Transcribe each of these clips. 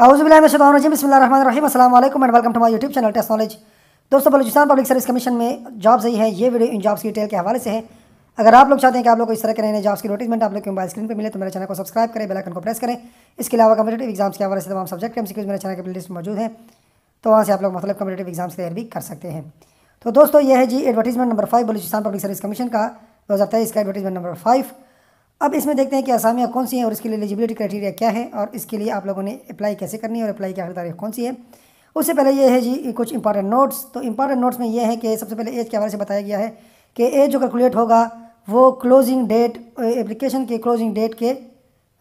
हाउसबिल्लाशबाजी and welcome to my YouTube channel test knowledge दोस्तों Balochistan public service commission में jobs सही है ये वीडियो इन जॉब्स की डिटेल के हवाले से है अगर आप लोग चाहते हैं कि आप लोग को इस तरह के नए जॉब्स की नोटिसमेंट आप लोग के मोबाइल स्क्रीन पर मिले तो मेरे चैनल को सब्सक्राइब करें बेलाइकन को प्रेस करें इसके अलावा कम्पिटेटिव एग्जाम्स के हवाले से तमाम सब्जेक्ट एम मेरे चैनल के प्लेलिस्ट मौजूद है तो वहाँ से आप लोग मतलब कम्पिटेटिव एग्जाम्स क्लियर भी कर सकते हैं तो दोस्तों यह है जी advertisement number five Balochistan public service commission का दो हज़ार तेईस का एडवर्टीजमेंट नंबर फाइव अब इसमें देखते हैं कि असामियाँ कौन सी हैं और इसके लिए एलिजिबिलिटी क्राइटेरिया क्या है और इसके लिए आप लोगों ने अप्लाई कैसे करनी है और अप्लाई की आखिर तारीख कौन सी है उससे पहले ये है जी कुछ इंपॉर्टेंट नोट्स तो इंपॉर्टेंट नोट्स में ये है कि सबसे पहले एज के हवाले से बताया गया है कि एज जो कैलकुलेट होगा वो क्लोजिंग डेट एप्लीकेशन के क्लोजिंग डेट के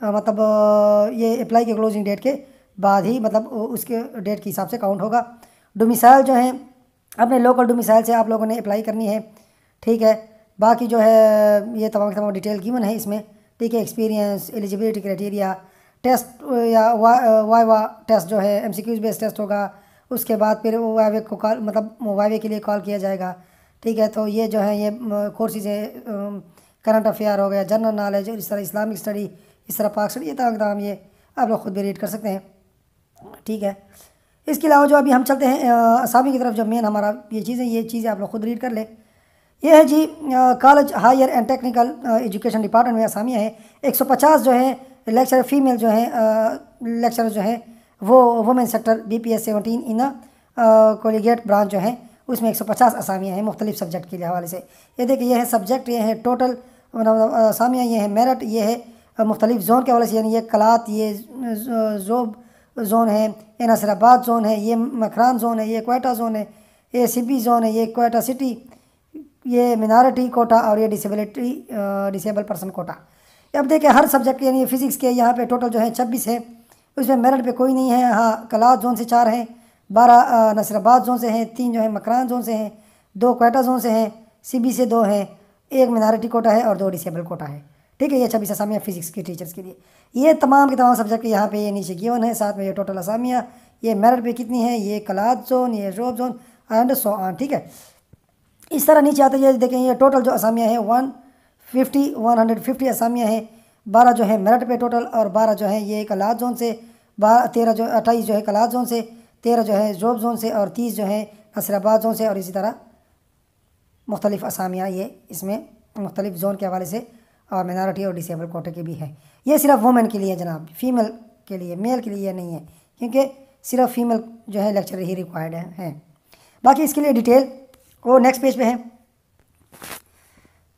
मतलब ये अप्लाई के क्लोजिंग डेट के बाद ही मतलब उसके डेट के हिसाब से काउंट होगा डोमिसाइल जो है अपने लोकल डोमिसाइल से आप लोगों ने अप्लाई करनी है ठीक है बाकी जो है ये तमाम तमाम डिटेल गिवन है इसमें ठीक है एक्सपीरियंस एलिजिबिलिटी क्राइटेरिया टेस्ट या वा टेस्ट uh, जो है M C Qs based test होगा उसके बाद फिर वाइवे को कॉल मतलब वाइवे के लिए कॉल किया जाएगा ठीक है तो ये जो है ये कोर्सेज है करंट अफेयर हो गया जनरल नॉलेज और इस तरह इस्लामिक स्टडी इस तरह पाक स्टडी ये तमाम ये आप लोग ख़ुद भी रीड कर सकते हैं ठीक है इसके अलावा जो अभी हम चलते हैं असामी uh, की तरफ जो मेन हमारा ये चीज़ें ये चीज़ें आप लोग खुद रीड कर लें यह है जी college higher and technical education department में आसामिया है 150 जो है लेक्चर फीमेल जो है लेक्चर जो है वो women sector B P S seventeen in collegiate branch जो है उसमें 150 आसामियाँ हैं मुख्तलिफ सब्जेक्ट के हवाले से ये देखिए यह है सब्जेक्ट ये है टोटल आसामियाँ ये है मेरठ मतलब, ये है मुख्तलिफ जोन के हवाले से यानी ये कलात ये जोब जोन है ये नसराबाद जोन है ये मखरान जोन है ये कोयटा जोन है ये सिब्बी जोन है ये कोयटा सिटी ये मिनारिटी कोटा और ये डिसेबिलिटी डिसेबल पर्सन कोटा अब देखें हर सब्जेक्ट यानी फिज़िक्स के यहाँ पे टोटल जो है छब्बीस है उसमें मेरठ पे कोई नहीं है हाँ कलास जोन से चार हैं बारह नसराबाद जोन से हैं तीन जो है मकरान जोन से हैं दो कोटा जोन से हैं सी से दो हैं एक मिनारिटी कोटा है और दो डिसेबल कोटा है ठीक है ये छब्बीस असामियाँ फिजिक्स के टीचर्स के लिए ये तमाम के तमाम सब्जेक्ट यहाँ पर ये नीचे गेवन है साथ में ये टोटल असामियाँ ये मेरठ पर कितनी है ये कलाद जोन ये रोब जोन एंड सो ऑन ठीक है इस तरह नीचे आते जाए देखें ये टोटल जो असामियाँ हैं one fifty one hundred fifty असामियाँ हैं बारह जो है मेरठ पे टोटल और बारह जो है ये कलास जोन से बारह तेरह जो अट्ठाईस जो है कलाद जोन से तेरह जो है जोब जोन से और तीस जो है नसराबाद जोन से और इसी तरह मुख्तलिफ़ असामियाँ ये इसमें मुख्तलिफ जोन के हवाले से और मिनारटी और डिसेबल कोटे के भी हैं ये सिर्फ वुमेन के लिए जनाब फीमेल के लिए मेल के लिए नहीं है क्योंकि सिर्फ फीमेल जो है लेक्चर ही रिक्वायर्ड हैं है बाकी इसके लिए डिटेल वो नेक्स्ट पेज पे है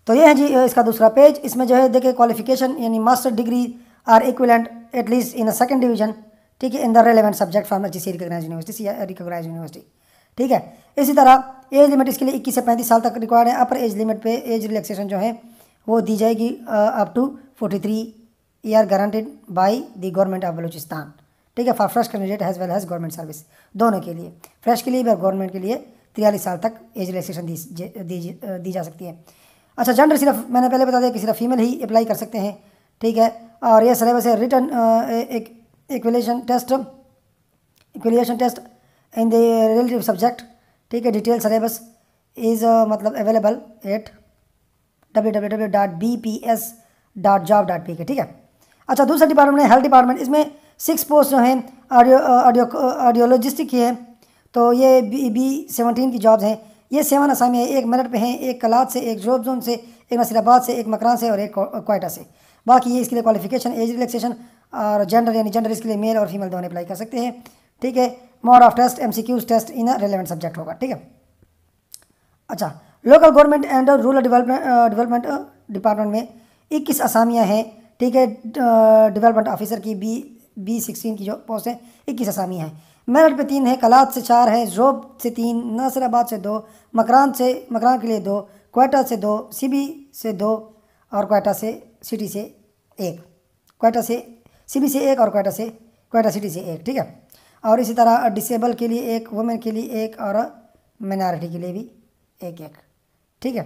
तो ये है जी इसका दूसरा पेज इसमें जो है देखिए क्वालिफिकेशन यानी master degree or equivalent at least in a second division ठीक है in the relevant subject from H C recognize university C recognize university ठीक है इसी तरह एज लिमिट इसके लिए इक्कीस से पैंतीस साल तक रिक्वायर्ड है अपर एज लिमिट पे एज रिलैक्सेशन जो है वो दी जाएगी up to forty three year guaranteed by the government of Balochistan ठीक है for fresh candidate has well has government service दोनों के लिए फ्रेश के लिए भी और गवर्नमेंट के लिए तिरालीस साल तक एज रिलैक्सेशन दी, दी दी जा सकती है अच्छा जेंडर सिर्फ मैंने पहले बता दिया कि सिर्फ फीमेल ही अप्लाई कर सकते हैं ठीक है और यह सिलेबस है रिटर्न एक equation test equation test in the relative subject ठीक है डिटेल सिलेबस इज़ मतलब available at W W W dot B P S dot job dot P K ठीक है अच्छा दूसरा डिपार्टमेंट है हेल्थ डिपार्टमेंट इसमें सिक्स पोस्ट जो हैं ऑडियो ऑडियो ऑडियोलॉजिस्टिक की है तो ये बी बी सेवनटीन की जॉब्स हैं ये सेवन असामी है एक मेरठ पे हैं एक कलाद से एक जोब जोन से एक नसीराबाद से एक मकरान से और एक कोयटा से बाकी ये इसके लिए क्वालिफिकेशन एज रिलेक्सेशन और जेंडर यानी जेंडर इसके लिए मेल और फीमेल दोनों अप्लाई कर सकते हैं ठीक है mode of test M test in relevant subject होगा ठीक है अच्छा local government and rural development development department में इक्कीस असामियाँ हैं ठीक है डेवलपमेंट ऑफिसर की बी बी सिक्सटीन की जो पोस्ट है इक्कीस असामियाँ हैं मेरठ पे तीन है कलाद से चार है जोब से तीन नासिराबाद से दो मकरान से मकरान के लिए दो कोयटा से दो सीबी से दो और कोयटा से सिटी से एक कोयटा से सीबी से एक और कोयटा से कोयटा सिटी से एक ठीक है और इसी तरह डिसेबल के लिए एक वुमेन के लिए एक और माइनॉरिटी के लिए भी एक एक ठीक है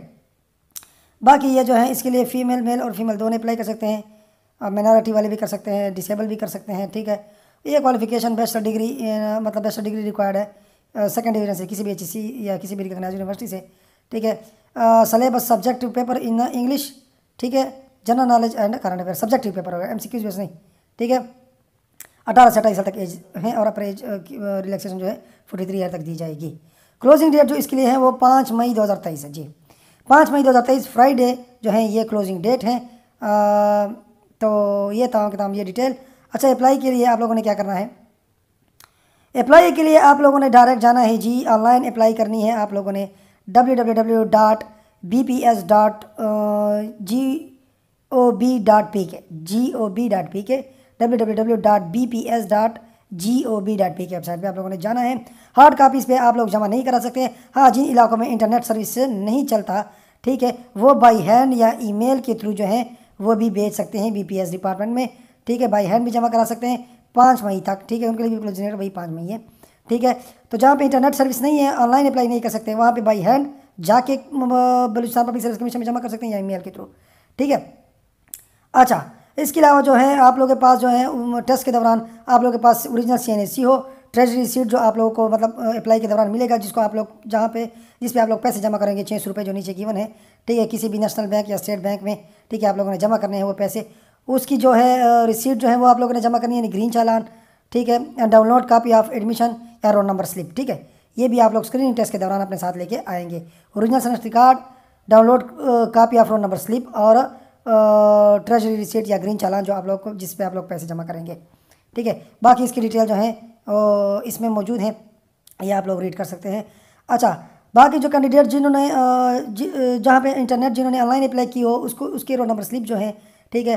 बाकी ये जो है इसके लिए फ़ीमेल मेल और फीमेल दोनों अप्लाई कर सकते हैं और माइनॉरिटी वाले भी कर सकते हैं डिसेबल भी कर सकते हैं ठीक है ये क्वालिफिकेशन बेस्ट डिग्री मतलब बेस्ट डिग्री रिक्वायर्ड है सेकेंड डिवीजन से किसी भी एच या किसी भी रिकग्नाइज यूनिवर्सिटी से ठीक है syllabus subjective paper in English ठीक है general knowledge and current affair subjective paper होगा एम सी नहीं ठीक है अठारह से अट्ठाईस साल तक एज है और अपर एज रिलैक्सेशन जो है फोर्टी थ्री ईयर तक दी जाएगी क्लोजिंग डेट जो इसके लिए है वो पाँच मई दो हज़ार तेईस है जी पाँच मई दो हज़ार तेईस फ्राइडे जो है ये क्लोजिंग डेट है आ, तो ये तमाम के तमाम ये डिटेल अच्छा अप्लाई के लिए आप लोगों ने क्या करना है अप्लाई के लिए आप लोगों ने डायरेक्ट जाना है जी ऑनलाइन अप्लाई करनी है आप लोगों ने W W W dot B P S dot G O B dot P K G O B dot P K W W W dot B P S dot G O B dot P K website पे आप लोगों ने जाना है hard copies पे आप लोग जमा नहीं करा सकते हाँ जिन इलाकों में इंटरनेट सर्विस नहीं चलता ठीक है वो बाई हैंड या ईमेल के थ्रू जो है वो भी भेज सकते हैं बी पी एस डिपार्टमेंट में ठीक है बाई हैंड भी जमा करा सकते हैं पाँच मई तक ठीक है उनके लिए भी क्लोज वही पाँच मई है ठीक है तो जहाँ पे इंटरनेट सर्विस नहीं है ऑनलाइन अप्लाई नहीं कर सकते वहाँ पे बाई हैंड जाके बलूचिस्तान पब्लिक सर्विस कमीशन में जमा कर सकते हैं या ईमेल के थ्रू ठीक है अच्छा इसके अलावा जो है आप लोगों के पास जो है टेस्ट के दौरान आप लोगों के पास ओरिजिनल सी हो ट्रेजरी सीट जो आप लोगों को मतलब अप्लाई के दौरान मिलेगा जिसको आप लोग जहाँ पे जिस पे आप लोग पैसे जमा करेंगे छः सौ रुपये जो नीचे गिवन है ठीक है किसी भी नेशनल बैंक या स्टेट बैंक में ठीक है आप लोगों ने जमा करने हैं वो पैसे उसकी जो है रिसीट जो है वो आप लोगों ने जमा करनी है ग्रीन चालान ठीक है डाउनलोड कापी ऑफ एडमिशन या रोल नंबर स्लिप ठीक है ये भी आप लोग स्क्रीन टेस्ट के दौरान अपने साथ लेके आएंगे original semester card download copy of roll number slip और ट्रेजरी रिसीट या ग्रीन चालान जो आप लोग को जिस पर आप लोग पैसे जमा करेंगे ठीक है बाकी इसकी डिटेल जो है इसमें मौजूद हैं ये आप लोग रीड कर सकते हैं अच्छा बाकी जो कैंडिडेट जिन्होंने जहाँ पे इंटरनेट जिन्होंने ऑनलाइन अप्लाई की हो उसको उसके रोल नंबर स्लिप जो है ठीक है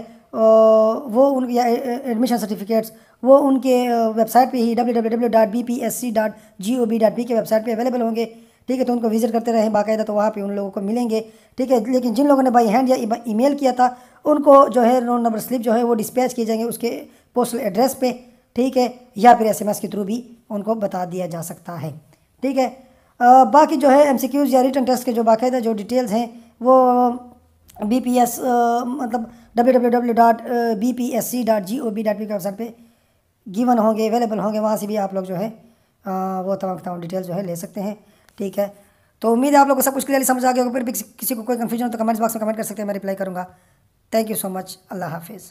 वो उन एडमिशन सर्टिफिकेट्स वो उनके वेबसाइट पे ही W W W dot B P S C dot G O B dot B K website पे अवेलेबल होंगे ठीक है तो उनको विजिट करते रहें बाकायदा तो वहाँ पे उन लोगों को मिलेंगे ठीक है लेकिन जिन लोगों ने बाई हैंड या ईमेल किया था उनको जो है रोल नंबर स्लिप जो है वो डिस्पैच किए जाएंगे उसके पोस्टल एड्रेस पे ठीक है या फिर एस के थ्रू भी उनको बता दिया जा सकता है ठीक है बाकी जो है एम या रिटर्न टेस्ट के जो बाकायदा जो डिटेल्स हैं वो बी मतलब W W W dot B P S C dot G O B dot P K website पर गिवन होंगे अवेलेबल होंगे वहाँ से भी आप लोग जो है आ, वो तमाम तमाम डिटेल जो है ले सकते हैं ठीक है तो उम्मीद है आप लोग को सब कुछ क्लियरली समझ आ गया फिर भी किसी को कोई कन्फ्यूजन हो तो कमेंट्स बॉक्स में कमेंट कर सकते हैं मैं रिप्लाई करूँगा thank you so much Allah हाफिज़